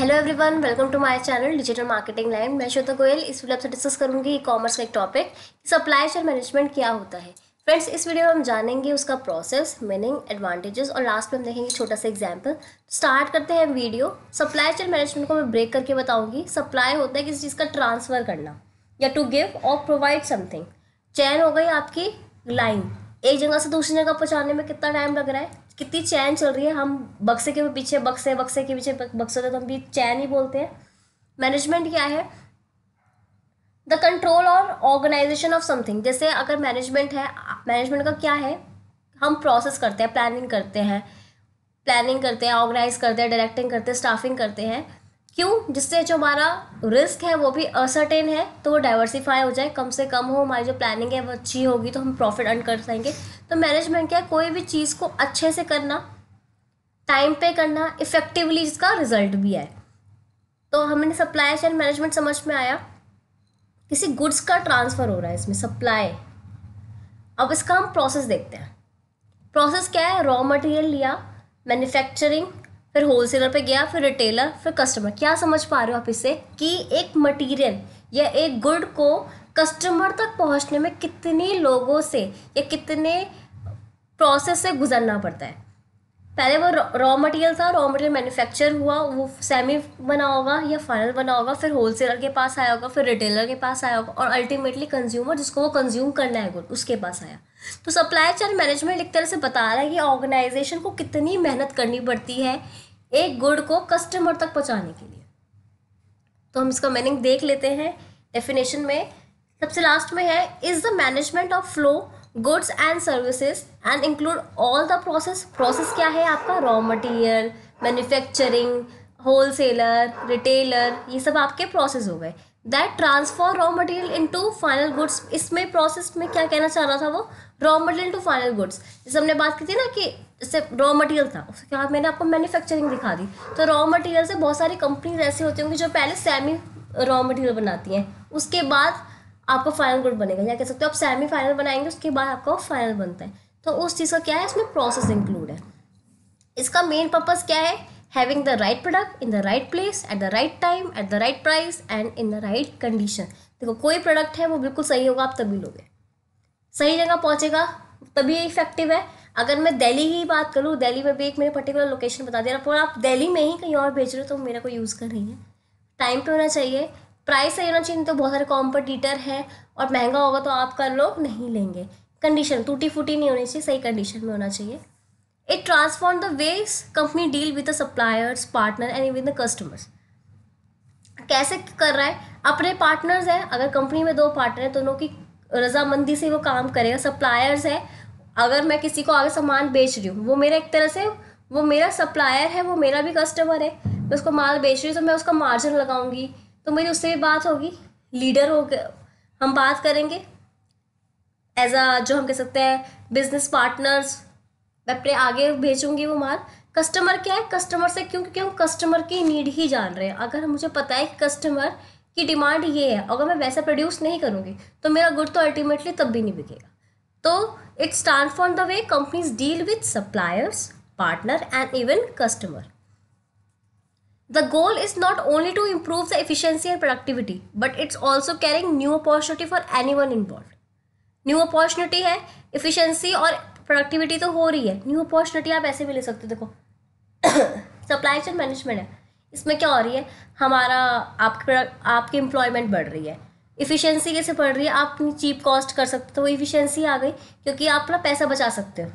Hello everyone welcome to my channel digital marketing line मैं श्वेता गोयल इस video से discuss करूंगी ई कॉमर्स का एक टॉपिक सप्लाई चेन मैनेजमेंट क्या होता है फ्रेंड्स इस वीडियो में हम जानेंगे उसका प्रोसेस मीनिंग एडवांटेजेस और लास्ट में हम देखेंगे छोटा सा एग्जाम्पल स्टार्ट तो करते हैं वीडियो सप्लाई चेन मैनेजमेंट को मैं ब्रेक करके बताऊँगी सप्लाई होता है किसी चीज़ का ट्रांसफ़र करना या टू गिव और प्रोवाइड समथिंग चैन हो गई आपकी लाइन एक जगह से दूसरी जगह पहुँचाने में कितना टाइम लग रहा है कितनी चैन चल रही है हम बक्से के पीछे बक्से बक्से के पीछे बक्से तो हम भी चैन ही बोलते हैं मैनेजमेंट क्या है द कंट्रोल और ऑर्गेनाइजेशन ऑफ समथिंग जैसे अगर मैनेजमेंट है मैनेजमेंट का क्या है हम प्रोसेस करते हैं प्लानिंग करते हैं प्लानिंग करते हैं ऑर्गेनाइज करते हैं डायरेक्टिंग करते हैं स्टाफिंग करते हैं क्यों जिससे जो हमारा रिस्क है वो भी असर्टेन है तो वो डाइवर्सिफाई हो जाए कम से कम हो हमारी जो प्लानिंग है वो अच्छी होगी तो हम प्रॉफिट अर्न कर सकेंगे तो मैनेजमेंट क्या कोई भी चीज़ को अच्छे से करना टाइम पे करना इफ़ेक्टिवली इसका रिजल्ट भी आए तो हमने सप्लाई चेन मैनेजमेंट समझ में आया किसी गुड्स का ट्रांसफ़र हो रहा है इसमें सप्लाई अब इसका हम प्रोसेस देखते हैं प्रोसेस क्या है रॉ मटेरियल लिया मैन्युफैक्चरिंग फिर होलसेलर पे गया फिर रिटेलर फिर कस्टमर क्या समझ पा रहे हो आप इसे कि एक मटेरियल या एक गुड को कस्टमर तक पहुंचने में कितने लोगों से या कितने प्रोसेस से गुजरना पड़ता है पहले वो रॉ मटेरियल था रॉ मटेरियल मैन्युफैक्चर हुआ वो सेमी बना होगा या फाइनल बना होगा फिर होलसेलर के पास आया होगा फिर रिटेलर के पास आया होगा और अल्टीमेटली कंज्यूमर जिसको वो कंज्यूम करना है गुड उसके पास आया तो सप्लाई चेन मैनेजमेंट एक तरह से बता रहा है कि ऑर्गेनाइजेशन को कितनी मेहनत करनी पड़ती है एक गुड को कस्टमर तक पहुँचाने के लिए तो हम इसका मीनिंग देख लेते हैं डेफिनेशन में सबसे लास्ट में है is the management of flow goods and services and include all the process process क्या है आपका raw material manufacturing wholesaler retailer ये सब आपके प्रोसेस हो गए that transform raw material into final goods इसमें प्रोसेस में क्या कहना चाह रहा था वो raw material to final goods जैसे हमने बात की थी ना कि जैसे रॉ मटेरियल था उसके बाद मैंने आपको मैन्युफैक्चरिंग दिखा दी तो रॉ मटेरियल से बहुत सारी कंपनीज ऐसी होती होंगी जो पहले सेमी रॉ मटेरियल बनाती हैं उसके बाद आपका फाइनल ग्रुप बनेगा या कह सकते हो आप सेमी फाइनल बनाएंगे उसके बाद आपका फाइनल बनता है तो उस चीज़ का क्या है इसमें प्रोसेस इंक्लूड है इसका मेन पर्पज़ क्या है having the right product in the right place at the right time at the right price and in the right condition देखो कोई प्रोडक्ट है वो बिल्कुल सही होगा आप तभी लोगे सही जगह पहुँचेगा तभी इफेक्टिव है अगर मैं दिल्ली ही बात करूँ दिल्ली में भी एक मेरे पर्टिकुलर लोकेशन बता दे रहा पर आप दिल्ली में ही कहीं और भेज रहे हो तो मेरा कोई यूज़ कर रही है टाइम पे होना चाहिए प्राइस सही होना चाहिए तो बहुत सारे कॉम्पटिटर हैं और महंगा होगा तो आपका लोग नहीं लेंगे कंडीशन टूटी फूटी नहीं होनी चाहिए सही कंडीशन में होना चाहिए it transform the way company deal with the suppliers partner and with the customers कैसे कर रहा है अपने पार्टनर्स हैं अगर कंपनी में दो पार्टनर हैं दोनों तो की रजामंदी से वो काम करेगा सप्लायर्स है अगर मैं किसी को आगे सामान बेच रही हूँ वो मेरा एक तरह से वो मेरा सप्लायर है वो मेरा भी कस्टमर है मैं उसको माल बेच रही हूँ तो मैं उसका मार्जिन लगाऊंगी तो मेरी उससे भी बात होगी लीडर हो हम बात करेंगे एज अ जो हम कह सकते हैं बिजनेस पार्टनर्स मैं अपने आगे भेजूंगी वो माल कस्टमर क्या है कस्टमर से क्यों क्योंकि हम कस्टमर की नीड ही जान रहे हैं अगर मुझे पता है कि कस्टमर की डिमांड ये है अगर मैं वैसा प्रोड्यूस नहीं करूँगी तो मेरा गुड तो अल्टीमेटली तब भी नहीं बिकेगा तो it's transform the way companies deal with suppliers partner and even customer The goal is not only to improve the efficiency and productivity, but it's also carrying new opportunity for anyone involved. New opportunity है efficiency और productivity तो हो रही है new opportunity आप ऐसे भी ले सकते हो देखो सप्लाई चेन मैनेजमेंट है इसमें क्या हो रही है हमारा आपके आपकी एम्प्लॉयमेंट बढ़ रही है इफिशियंसी कैसे बढ़ रही है आप अपनी चीप कॉस्ट कर सकते हो तो वो आ गई क्योंकि आप अपना पैसा बचा सकते हो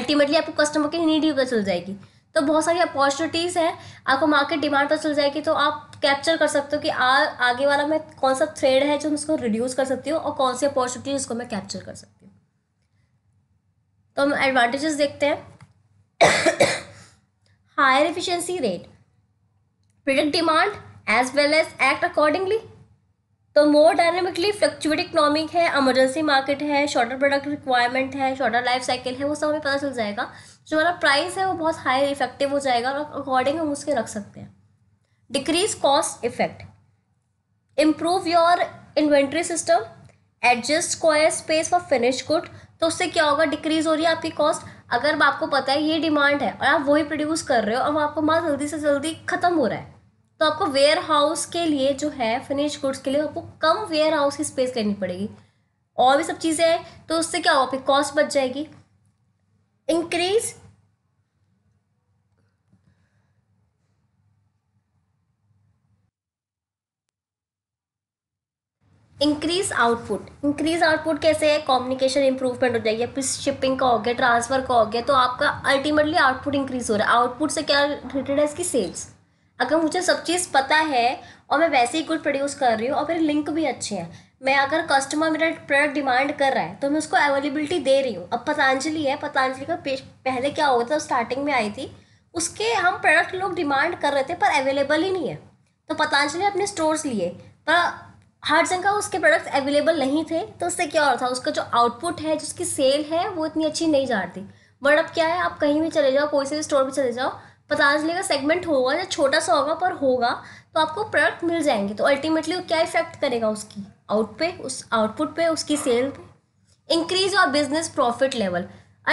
अल्टीमेटली आपको कस्टमर की नीड ही पता चल जाएगी तो बहुत सारी अपॉर्चुनिटीज़ हैं आपको मार्केट डिमांड पर चल जाएगी तो आप कैप्चर कर सकते हो कि आ, आगे वाला मैं कौन सा थ्रेड है जो मैं उसको रिड्यूस कर सकती हूँ और कौन सी अपॉर्चुनिटी उसको मैं कैप्चर कर सकती हूँ तो हम एडवांटेजेस देखते हैं higher efficiency rate product demand as well as act accordingly तो मोर डायनेमिकली फ्लक्चुएट इकोनॉमिक है इमरजेंसी मार्केट है शॉर्टर प्रोडक्ट रिक्वायरमेंट है शॉर्टर लाइफ साइकिल है वो सब हमें पता चल जाएगा जो हमारा प्राइस है वो बहुत हाई इफेक्टिव हो जाएगा और अकॉर्डिंग हम उसके रख सकते हैं decrease cost effect improve your inventory system adjust square space for finish good तो उससे क्या होगा डिक्रीज हो रही है आपकी कॉस्ट अगर आपको पता है ये डिमांड है और आप वही प्रोड्यूस कर रहे हो अब आपको माल जल्दी से जल्दी ख़त्म हो रहा है तो आपको वेयर हाउस के लिए जो है फिनिश गुड्स के लिए आपको कम वेयर हाउस की स्पेस लेनी पड़ेगी और भी सब चीज़ें हैं तो उससे क्या होगा आपकी कॉस्ट बच जाएगी increase increase output increase output कैसे है कम्युनिकेशन इंप्रूवमेंट हो जाएगी फिर शिपिंग का हो गया ट्रांसफर का हो गया तो आपका अल्टीमेटली आउटपुट इंक्रीज हो रहा है आउटपुट से क्या रिलेटेड है इसकी सेल्स अगर मुझे सब चीज़ पता है और मैं वैसे ही गुड प्रोड्यूस कर रही हूँ और मेरे लिंक भी अच्छे हैं मैं अगर कस्टमर मेरा प्रोडक्ट डिमांड कर रहा है तो मैं उसको अवेलेबिलिटी दे रही हूँ अब पतंजलि है पतंजलि का पहले क्या होता था स्टार्टिंग में आई थी उसके हम प्रोडक्ट लोग डिमांड कर रहे थे पर अवेलेबल ही नहीं है तो पतंजलि अपने स्टोर्स लिए पर हर जगह उसके प्रोडक्ट्स अवेलेबल नहीं थे तो उससे क्या हो रहा था उसका जो आउटपुट है जिसकी सेल है वो इतनी अच्छी नहीं जा रही बट अब क्या है आप कहीं भी चले जाओ कोई से भी स्टोर पर चले जाओ पतंजलि का सेगमेंट होगा या छोटा सा होगा पर होगा तो आपको प्रोडक्ट मिल जाएंगे तो अल्टीमेटली वो क्या इफेक्ट करेगा उसकी आउट पे उस आउटपुट पे उसकी सेल पे इंक्रीज और business profit level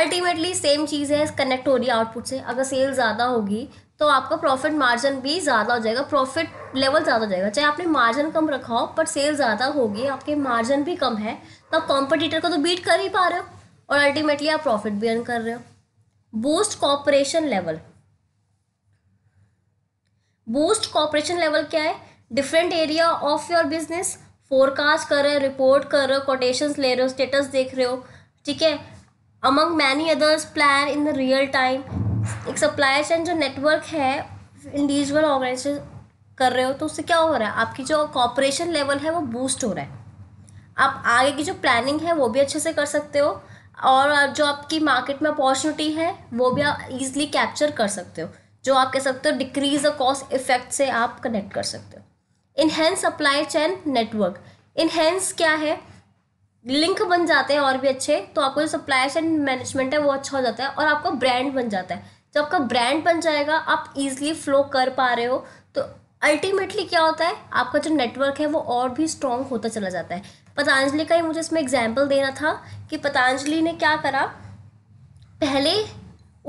ultimately same चीज़ है कनेक्ट हो रही है आउटपुट से अगर सेल ज़्यादा होगी तो आपका प्रॉफिट मार्जिन भी ज़्यादा हो जाएगा प्रॉफिट लेवल ज़्यादा हो जाएगा चाहे आपने मार्जिन कम रखा हो पर सेल ज़्यादा होगी आपके मार्जिन भी कम है तो आप कॉम्पिटिटर को तो बीट कर ही पा रहे हो और अल्टीमेटली आप प्रॉफिट भी अर्न कर रहे हो boost cooperation level boost cooperation level क्या है different area of your business forecast कर रहे हो रिपोर्ट कर रहे हो कोटेशंस ले रहे हो स्टेटस देख रहे हो ठीक है among many others plan in the real time एक सप्लाई चैन जो नेटवर्क है इंडिविजुअल ऑर्गेनाइजेशन कर रहे हो तो उससे क्या हो रहा है आपकी जो कॉपरेशन लेवल है वो बूस्ट हो रहा है आप आगे की जो प्लानिंग है वो भी अच्छे से कर सकते हो और जो आपकी मार्केट में अपॉर्चुनिटी है वो भी आप ईजिली कैप्चर कर सकते हो जो आप कह सकते हो डिक्रीज द कॉस्ट इफेक्ट से आप कनेक्ट कर सकते हो enhance supply chain network enhance क्या है लिंक बन जाते हैं और भी अच्छे तो आपको जो सप्लाई चैन मैनेजमेंट है वो अच्छा हो जाता है और आपका ब्रांड बन जाता है जब आपका ब्रांड बन जाएगा आप इजीली फ्लो कर पा रहे हो तो अल्टीमेटली क्या होता है आपका जो नेटवर्क है वो और भी स्ट्रॉन्ग होता चला जाता है पतंजलि का ही मुझे इसमें एग्जाम्पल देना था कि पतंजलि ने क्या करा पहले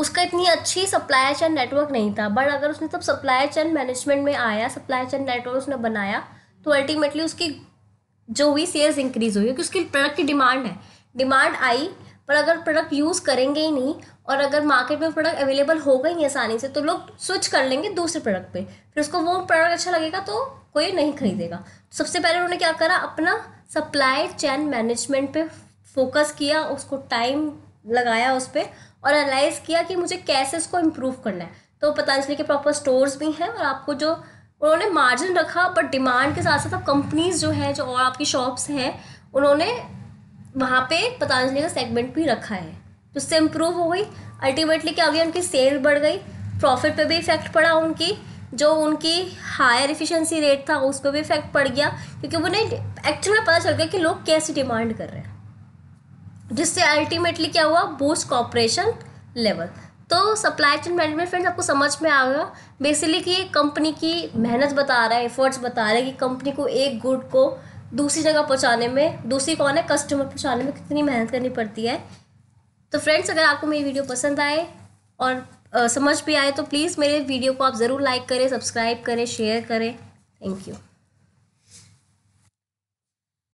उसका इतनी अच्छी सप्लाई चैन नेटवर्क नहीं था बट अगर उसने सब सप्लाई चैन मैनेजमेंट में आया सप्लाई चैन नेटवर्क उसने बनाया तो अल्टीमेटली उसकी जो हुई सेल्स इंक्रीज हुई क्योंकि उसकी प्रोडक्ट की डिमांड है डिमांड आई पर अगर प्रोडक्ट यूज़ करेंगे ही नहीं और अगर मार्केट में प्रोडक्ट अवेलेबल हो गई आसानी से तो लोग स्विच कर लेंगे दूसरे प्रोडक्ट पे फिर उसको वो प्रोडक्ट अच्छा लगेगा तो कोई नहीं खरीदेगा सबसे पहले उन्होंने क्या करा अपना सप्लाई चैन मैनेजमेंट पे फोकस किया उसको टाइम लगाया उस पर और एनालाइज किया कि मुझे कैसे इसको इम्प्रूव करना है तो पतंजलि के प्रॉपर स्टोर्स भी हैं और आपको जो उन्होंने मार्जिन रखा बट डिमांड के साथ साथ अब कंपनीज जो हैं जो और आपकी शॉप्स हैं उन्होंने वहाँ पे पतंजलि का सेगमेंट भी रखा है उससे तो इम्प्रूव हो गई अल्टीमेटली क्या हो गया उनकी सेल बढ़ गई प्रॉफिट पे भी इफेक्ट पड़ा उनकी जो उनकी हायर इफिशेंसी रेट था उस पर भी इफेक्ट पड़ गया क्योंकि उन्हें एक्चुअल में पता चल गया कि लोग कैसी डिमांड कर रहे हैं जिससे अल्टीमेटली क्या हुआ बूस्ट कॉपरेशन लेवल तो सप्लाई चेन मैनेजमेंट फ्रेंड्स आपको समझ में आ गया बेसिकली कि ये कंपनी की मेहनत बता रहा है एफर्ट्स बता रहा है कि कंपनी को एक गुड को दूसरी जगह पहुंचाने में दूसरी कौन है कस्टमर पहुंचाने में कितनी मेहनत करनी पड़ती है तो फ्रेंड्स अगर आपको मेरी वीडियो पसंद आए और आ, समझ भी आए तो प्लीज़ मेरे वीडियो को आप ज़रूर लाइक करें सब्सक्राइब करें शेयर करें थैंक यू